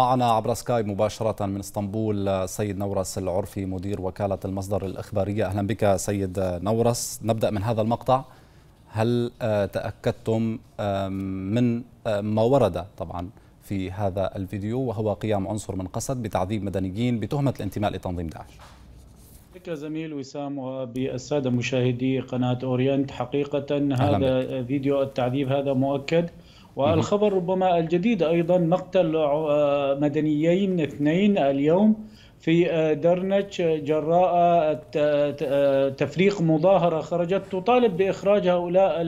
معنا عبر سكايب مباشرة من اسطنبول سيد نورس العرفي مدير وكالة المصدر الإخبارية أهلا بك سيد نورس نبدأ من هذا المقطع هل آه، تأكدتم من آه، ما ورد طبعا في هذا الفيديو وهو قيام عنصر من قصد بتعذيب مدنيين بتهمة الانتماء لتنظيم داعش لك زميل وسام وبالسادة مشاهدي قناة أورينت حقيقة هذا فيديو التعذيب هذا مؤكد والخبر ربما الجديد أيضا مقتل مدنيين اثنين اليوم في درنتش جراء تفريق مظاهرة خرجت تطالب بإخراج هؤلاء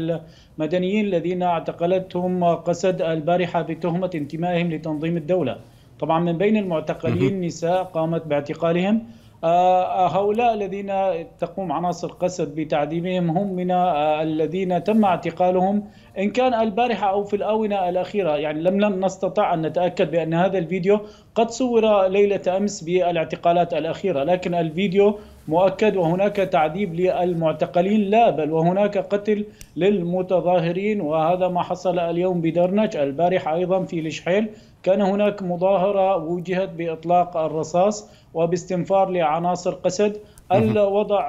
المدنيين الذين اعتقلتهم قسد البارحة بتهمة انتمائهم لتنظيم الدولة طبعا من بين المعتقلين نساء قامت باعتقالهم آه، آه، هؤلاء الذين تقوم عناصر قسد بتعذيبهم هم من آه، الذين تم اعتقالهم إن كان البارحة أو في الآونة الأخيرة يعني لم, لم نستطع أن نتأكد بأن هذا الفيديو قد صور ليلة أمس بالاعتقالات الأخيرة لكن الفيديو مؤكد وهناك تعذيب للمعتقلين لا بل وهناك قتل للمتظاهرين وهذا ما حصل اليوم بدرنج البارحة أيضا في لشحيل كان هناك مظاهرة وجهت بإطلاق الرصاص وباستنفار لعناصر قسد الوضع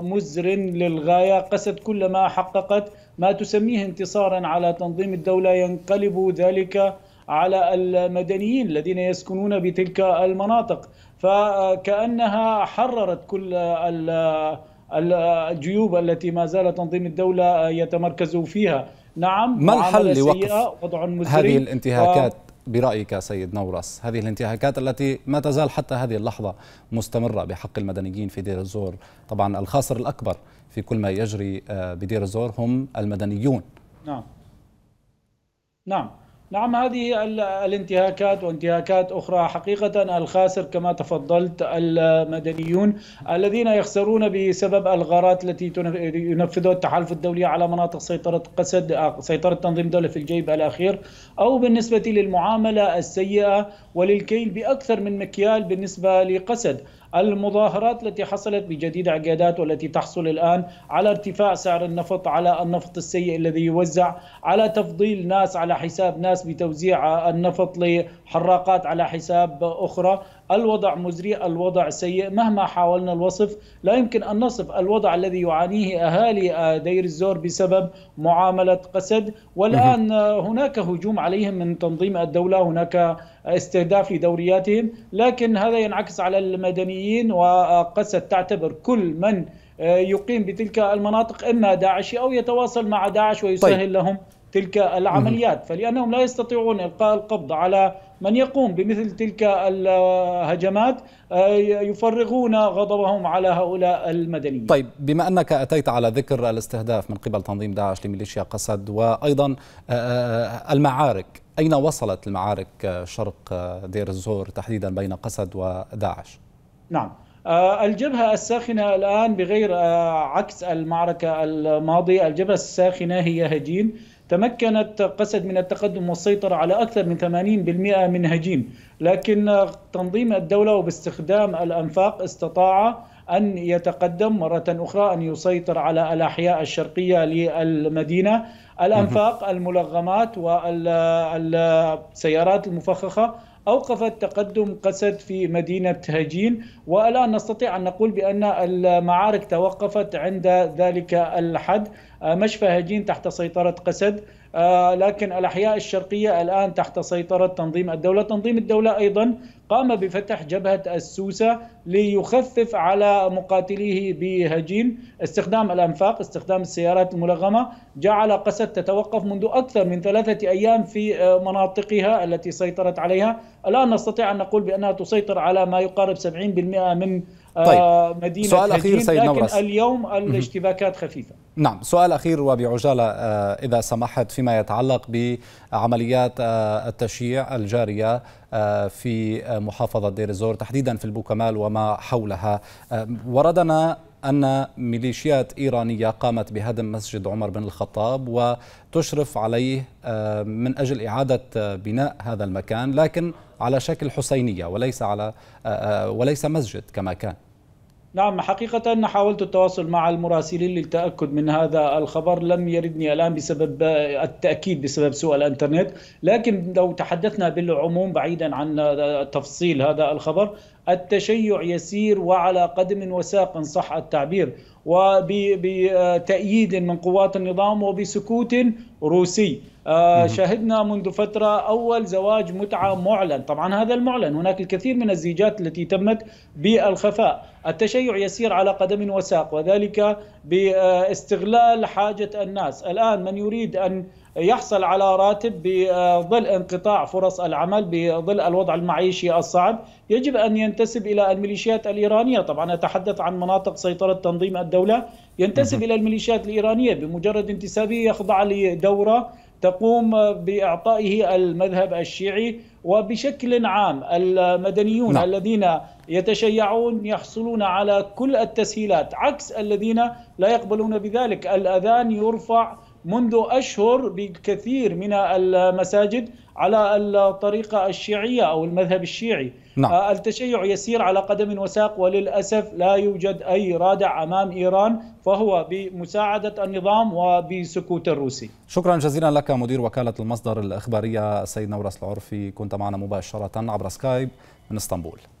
مزر للغاية قسد كلما حققت ما تسميه انتصارا على تنظيم الدولة ينقلب ذلك على المدنيين الذين يسكنون بتلك المناطق فكأنها حررت كل الجيوب التي ما زال تنظيم الدولة يتمركز فيها نعم ما الحل لوقف وضع هذه الانتهاكات برأيك سيد نورس هذه الانتهاكات التي ما تزال حتى هذه اللحظة مستمرة بحق المدنيين في دير الزور طبعا الخاسر الأكبر في كل ما يجري آه، بدير الزور هم المدنيون نعم نعم نعم هذه الانتهاكات وانتهاكات أخرى حقيقة الخاسر كما تفضلت المدنيون الذين يخسرون بسبب الغارات التي ينفذها التحالف الدولي على مناطق سيطرة قسد آه، سيطرة تنظيم دولة في الجيب الأخير أو بالنسبة للمعاملة السيئة وللكيل بأكثر من مكيال بالنسبة لقسد المظاهرات التي حصلت بجديد عقادات والتي تحصل الآن على ارتفاع سعر النفط على النفط السيء الذي يوزع على تفضيل ناس على حساب ناس بتوزيع النفط لحراقات على حساب أخرى الوضع مزري الوضع سيء مهما حاولنا الوصف لا يمكن أن نصف الوضع الذي يعانيه أهالي آه، دير الزور بسبب معاملة قسد والآن آه، هناك هجوم عليهم من تنظيم الدولة هناك استهداف لدورياتهم لكن هذا ينعكس على المدنيين وقسد تعتبر كل من آه، يقيم بتلك المناطق اما داعشي او يتواصل مع داعش طيب. ويسهل طيب. لهم تلك العمليات فلأنهم لا يستطيعون إلقاء القبض على من يقوم بمثل تلك الهجمات آه، يفرغون غضبهم على هؤلاء المدنيين طيب بما أنك أتيت على ذكر الاستهداف من قبل تنظيم داعش لميليشيا قسد وأيضا آه، آه، المعارك أين وصلت المعارك شرق دير الزور تحديدا بين قسد وداعش نعم الجبهة الساخنة الآن بغير عكس المعركة الماضية الجبهة الساخنة هي هجين تمكنت قسد من التقدم والسيطرة على أكثر من 80% من هجين لكن تنظيم الدولة وباستخدام الأنفاق استطاع أن يتقدم مرة أخرى أن يسيطر على الأحياء الشرقية للمدينة الأنفاق الملغمات والسيارات المفخخة أوقفت تقدم قسد في مدينة هجين والآن نستطيع أن نقول بأن المعارك توقفت عند ذلك الحد آه، مشفى هجين تحت سيطرة قسد آه، لكن الأحياء الشرقية الآن تحت سيطرة تنظيم الدولة تنظيم الدولة أيضا قام بفتح جبهة السوسة ليخفف على مقاتليه بهجين استخدام الأنفاق استخدام السيارات الملغمة جعل قسد باست تتوقف منذ أكثر من ثلاثة أيام في آه، مناطقها التي سيطرت عليها الآن نستطيع أن نقول بأنها تسيطر على ما يقارب 70% من آه، طيب. مدينة سؤال أخير سيد لكن نورس. اليوم الاشتباكات خفيفة نعم سؤال أخير وبعجالة آه، إذا سمحت فيما يتعلق بعمليات التشييع الجارية في محافظة دير الزور تحديدا في البوكمال وما حولها وردنا أن ميليشيات إيرانية قامت بهدم مسجد عمر بن الخطاب وتشرف عليه آه، من أجل إعادة آه، بناء هذا المكان لكن على شكل حسينية وليس على آه، وليس مسجد كما كان نعم حقيقة حاولت التواصل مع المراسلين للتأكد من هذا الخبر لم يردني الآن بسبب التأكيد بسبب سوء الإنترنت لكن لو تحدثنا بالعموم بعيدا عن تفصيل هذا الخبر التشيع يسير وعلى قدم وساق إن صح التعبير وبتأييد من قوات النظام وبسكوت روسي آه، شهدنا شاهدنا منذ فترة أول زواج متعة معلن طبعا هذا المعلن هناك الكثير من الزيجات التي تمت بالخفاء التشيع يسير على قدم وساق وذلك باستغلال حاجة الناس الآن من يريد أن يحصل على راتب بظل انقطاع فرص العمل بظل الوضع المعيشي الصعب يجب أن ينتسب إلى الميليشيات الإيرانية طبعا أتحدث عن مناطق سيطرة تنظيم الدولة ينتسب إلى الميليشيات الإيرانية بمجرد انتسابه يخضع لدورة تقوم باعطائه المذهب الشيعي وبشكل عام المدنيون لا. نعم. الذين يتشيعون يحصلون على كل التسهيلات عكس الذين لا يقبلون بذلك الاذان يرفع منذ أشهر بكثير من المساجد على الطريقة الشيعية أو المذهب الشيعي نعم. آه، التشيع يسير على قدم وساق وللأسف لا يوجد أي رادع أمام إيران فهو بمساعدة النظام وبسكوت الروسي شكرا جزيلا لك مدير وكالة المصدر الإخبارية السيد نورس العرفي كنت معنا مباشرة عبر سكايب من اسطنبول